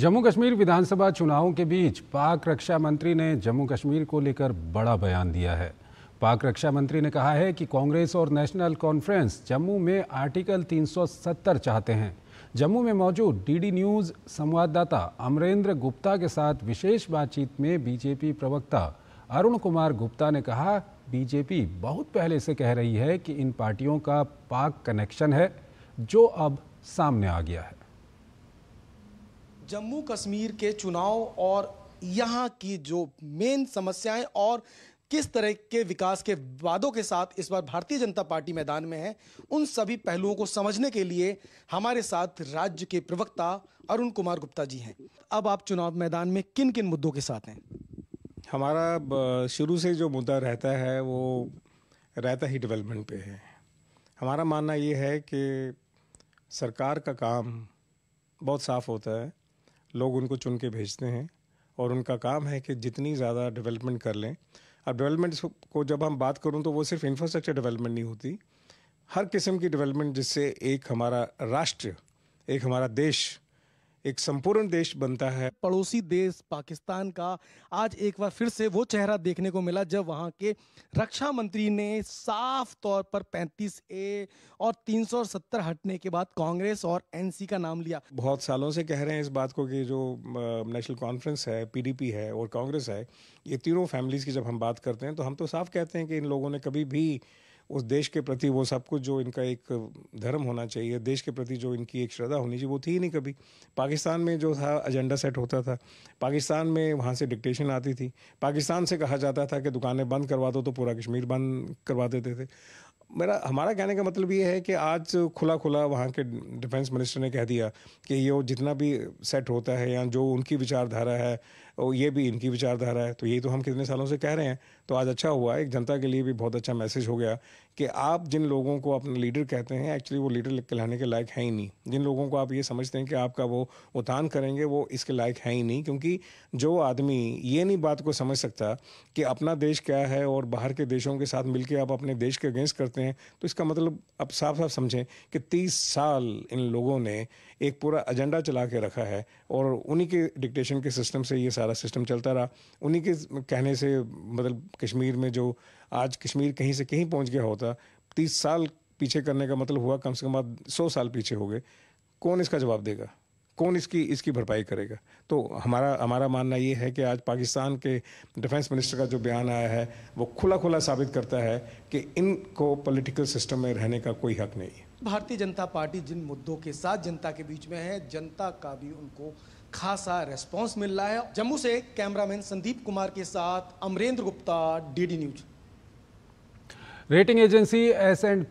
जम्मू कश्मीर विधानसभा चुनावों के बीच पाक रक्षा मंत्री ने जम्मू कश्मीर को लेकर बड़ा बयान दिया है पाक रक्षा मंत्री ने कहा है कि कांग्रेस और नेशनल कॉन्फ्रेंस जम्मू में आर्टिकल 370 चाहते हैं जम्मू में मौजूद डीडी न्यूज संवाददाता अमरेंद्र गुप्ता के साथ विशेष बातचीत में बीजेपी प्रवक्ता अरुण कुमार गुप्ता ने कहा बीजेपी बहुत पहले से कह रही है कि इन पार्टियों का पाक कनेक्शन है जो अब सामने आ गया है जम्मू कश्मीर के चुनाव और यहाँ की जो मेन समस्याएं और किस तरह के विकास के वादों के साथ इस बार भारतीय जनता पार्टी मैदान में है उन सभी पहलुओं को समझने के लिए हमारे साथ राज्य के प्रवक्ता अरुण कुमार गुप्ता जी हैं अब आप चुनाव मैदान में किन किन मुद्दों के साथ हैं हमारा शुरू से जो मुद्दा रहता है वो रहता ही डेवलपमेंट पे है हमारा मानना ये है कि सरकार का काम बहुत साफ होता है लोग उनको चुन के भेजते हैं और उनका काम है कि जितनी ज़्यादा डेवलपमेंट कर लें अब डेवलपमेंट को जब हम बात करूँ तो वो सिर्फ इंफ्रास्ट्रक्चर डेवलपमेंट नहीं होती हर किस्म की डेवलपमेंट जिससे एक हमारा राष्ट्र एक हमारा देश एक संपूर्ण देश बनता है पड़ोसी देश पाकिस्तान का आज एक बार फिर से वो चेहरा देखने को मिला जब वहाँ के रक्षा मंत्री ने साफ तौर पर 35 ए और 370 हटने के बाद कांग्रेस और एनसी का नाम लिया बहुत सालों से कह रहे हैं इस बात को कि जो नेशनल कॉन्फ्रेंस है पीडीपी है और कांग्रेस है ये तीनों फैमिलीज़ की जब हम बात करते हैं तो हम तो साफ कहते हैं कि इन लोगों ने कभी भी उस देश के प्रति वो सब कुछ जो इनका एक धर्म होना चाहिए देश के प्रति जो इनकी एक श्रद्धा होनी चाहिए वो थी ही नहीं कभी पाकिस्तान में जो था एजेंडा सेट होता था पाकिस्तान में वहाँ से डिक्टेशन आती थी पाकिस्तान से कहा जाता था कि दुकानें बंद करवा दो तो पूरा कश्मीर बंद करवा देते थे मेरा हमारा कहने का मतलब ये है कि आज खुला खुला वहाँ के डिफेंस मिनिस्टर ने कह दिया कि ये जितना भी सेट होता है या जो उनकी विचारधारा है और ये भी इनकी विचारधारा है तो यही तो हम कितने सालों से कह रहे हैं तो आज अच्छा हुआ एक जनता के लिए भी बहुत अच्छा मैसेज हो गया कि आप जिन लोगों को अपना लीडर कहते हैं एक्चुअली वो लीडर कहलाने के लायक है ही नहीं जिन लोगों को आप ये समझते हैं कि आपका वो उत्थान करेंगे वो इसके लायक है ही नहीं क्योंकि जो आदमी ये नहीं बात को समझ सकता कि अपना देश क्या है और बाहर के देशों के साथ मिलकर आप अपने देश के अगेंस्ट करते हैं तो इसका मतलब आप साफ साफ समझें कि तीस साल इन लोगों ने एक पूरा एजेंडा चला के रखा है और उन्हीं के डिक्टेशन के सिस्टम से ये सारा सिस्टम चलता रहा उन्हीं के कहने से मतलब कश्मीर में जो आज कश्मीर कहीं से कहीं पहुंच गया होता तीस साल पीछे करने का मतलब हुआ कम से कम आप सौ साल पीछे हो गए कौन इसका जवाब देगा कौन इसकी इसकी भरपाई करेगा तो हमारा हमारा मानना ये है कि आज पाकिस्तान के डिफेंस मिनिस्टर का जो बयान आया है वो खुला खुला साबित करता है कि इनको पॉलिटिकल सिस्टम में रहने का कोई हक नहीं है भारतीय जनता पार्टी जिन मुद्दों के साथ जनता के बीच में है जनता का भी उनको खासा रेस्पॉन्स मिल रहा है जम्मू से कैमरामैन संदीप कुमार के साथ Amrendra Gupta DD news rating agency S and